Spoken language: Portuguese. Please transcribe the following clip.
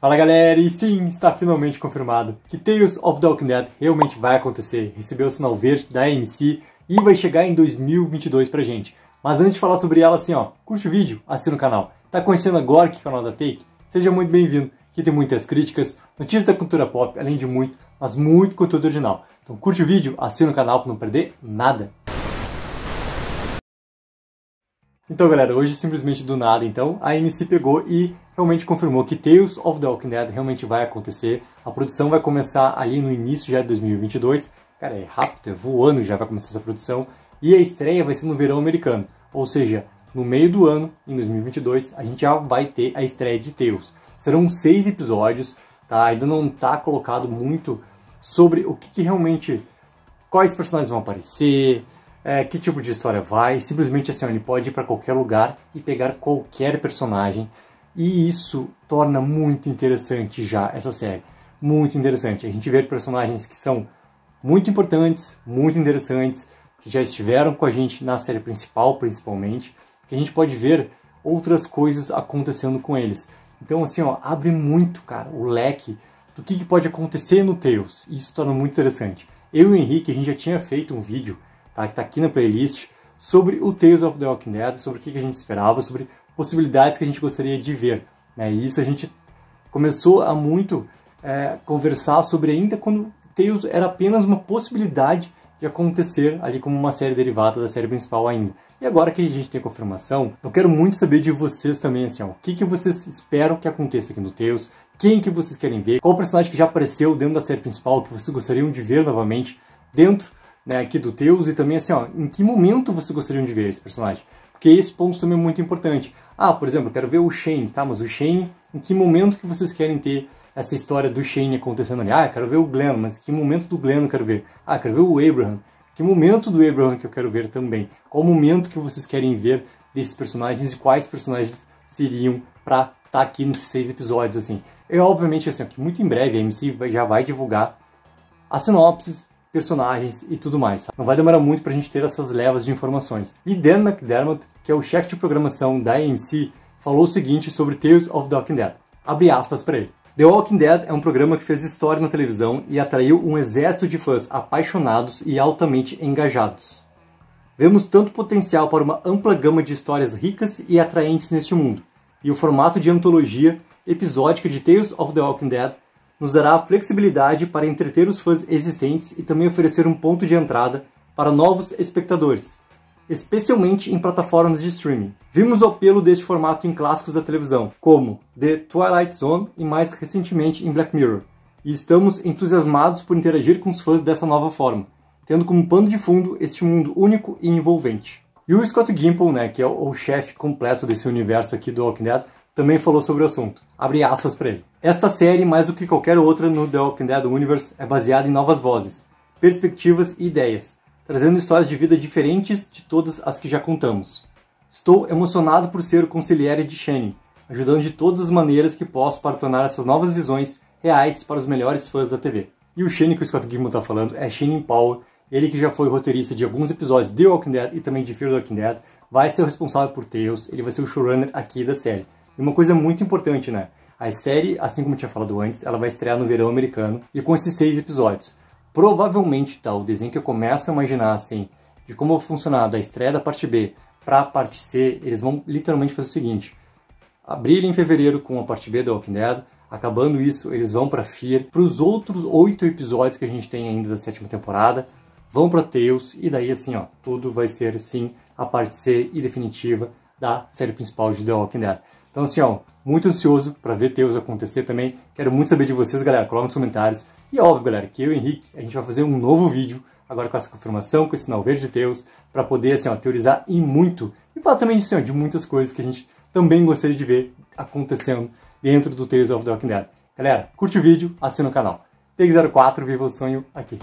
Fala galera, e sim, está finalmente confirmado que Tales of the Walking Dead realmente vai acontecer. Recebeu o sinal verde da AMC e vai chegar em 2022 pra gente. Mas antes de falar sobre ela, assim ó, curte o vídeo, assina o canal. Tá conhecendo agora que é o canal da Take? Seja muito bem-vindo, que tem muitas críticas, notícias da cultura pop, além de muito, mas muito conteúdo original. Então curte o vídeo, assina o canal para não perder nada. Então, galera, hoje simplesmente do nada, então, a AMC pegou e realmente confirmou que Tales of the Walking Dead realmente vai acontecer. A produção vai começar ali no início já de 2022. Cara, é rápido, é voando já vai começar essa produção. E a estreia vai ser no verão americano. Ou seja, no meio do ano, em 2022, a gente já vai ter a estreia de Tales. Serão seis episódios, tá? Ainda não tá colocado muito sobre o que, que realmente... Quais personagens vão aparecer, é, que tipo de história vai. Simplesmente assim, ele pode ir para qualquer lugar e pegar qualquer personagem. E isso torna muito interessante já essa série. Muito interessante. A gente vê personagens que são muito importantes, muito interessantes, que já estiveram com a gente na série principal, principalmente, que a gente pode ver outras coisas acontecendo com eles. Então, assim, ó, abre muito, cara, o leque do que, que pode acontecer no Tails. Isso torna muito interessante. Eu e o Henrique, a gente já tinha feito um vídeo tá? que está aqui na playlist, sobre o Tales of the Walking Dead, sobre o que, a gente esperava, sobre possibilidades que a gente gostaria de ver. Né? E isso a gente começou a muito é, conversar sobre ainda quando Tales era apenas uma possibilidade de acontecer ali como uma série derivada da série principal ainda. E agora que a gente tem a confirmação, eu quero muito saber de vocês também, assim, ó, o que, que vocês esperam que aconteça aqui no Tales, quem que vocês querem ver, qual personagem que já apareceu dentro da série principal que vocês gostariam de ver novamente dentro né, aqui do Teus e também assim, ó, em que momento você gostaria de ver esse personagem? Porque esse ponto também é muito importante. Ah, por exemplo, eu quero ver o Shane, tá? Mas o Shane, em que momento que vocês querem ter essa história do Shane acontecendo ali? Ah, eu quero ver o Glenn, mas que momento do Glenn eu quero ver? Ah, eu quero ver o Abraham. Que momento do Abraham que eu quero ver também? Qual momento que vocês querem ver desses personagens e quais personagens seriam para estar tá aqui nesses seis episódios, assim? é obviamente, assim, que muito em breve a MC já vai divulgar as sinopses personagens e tudo mais. Não vai demorar muito para a gente ter essas levas de informações. E Dan McDermott, que é o chefe de programação da AMC, falou o seguinte sobre Tales of the Walking Dead. Abre aspas para ele. The Walking Dead é um programa que fez história na televisão e atraiu um exército de fãs apaixonados e altamente engajados. Vemos tanto potencial para uma ampla gama de histórias ricas e atraentes neste mundo, e o formato de antologia episódica de Tales of the Walking Dead nos dará a flexibilidade para entreter os fãs existentes e também oferecer um ponto de entrada para novos espectadores, especialmente em plataformas de streaming. Vimos o apelo deste formato em clássicos da televisão, como The Twilight Zone e mais recentemente em Black Mirror, e estamos entusiasmados por interagir com os fãs dessa nova forma, tendo como pano de fundo este mundo único e envolvente. E o Scott Gimple, né, que é o chefe completo desse universo aqui do Walking Dead, também falou sobre o assunto. Abre aspas para ele. Esta série, mais do que qualquer outra no The Walking Dead Universe, é baseada em novas vozes, perspectivas e ideias, trazendo histórias de vida diferentes de todas as que já contamos. Estou emocionado por ser o conselheiro de Shane, ajudando de todas as maneiras que posso para tornar essas novas visões reais para os melhores fãs da TV. E o Shane que o Scott Gimmo está falando é Shane Power, ele que já foi roteirista de alguns episódios de The Walking Dead e também de Fear the Walking Dead, vai ser o responsável por Tales, ele vai ser o showrunner aqui da série. E uma coisa muito importante, né? A série, assim como eu tinha falado antes, ela vai estrear no verão americano e com esses seis episódios. Provavelmente, tá, o desenho que eu começo a imaginar, assim, de como vai funcionar da estreia da parte B para a parte C, eles vão literalmente fazer o seguinte. Abrir em fevereiro com a parte B do Walking Dead, acabando isso, eles vão para Fear, para os outros oito episódios que a gente tem ainda da sétima temporada, vão para Tales e daí assim, ó, tudo vai ser sim a parte C e definitiva da série principal de The Walking Dead. Então, assim, ó, muito ansioso para ver Teus acontecer também. Quero muito saber de vocês, galera. Coloca nos comentários. E óbvio, galera, que eu e o Henrique, a gente vai fazer um novo vídeo agora com essa confirmação, com esse sinal verde de Teus, para poder, assim, ó, teorizar e muito. E falar também assim, ó, de muitas coisas que a gente também gostaria de ver acontecendo dentro do Tales of the Walking Dead. Galera, curte o vídeo, assina o canal. Take 04 viva o sonho aqui.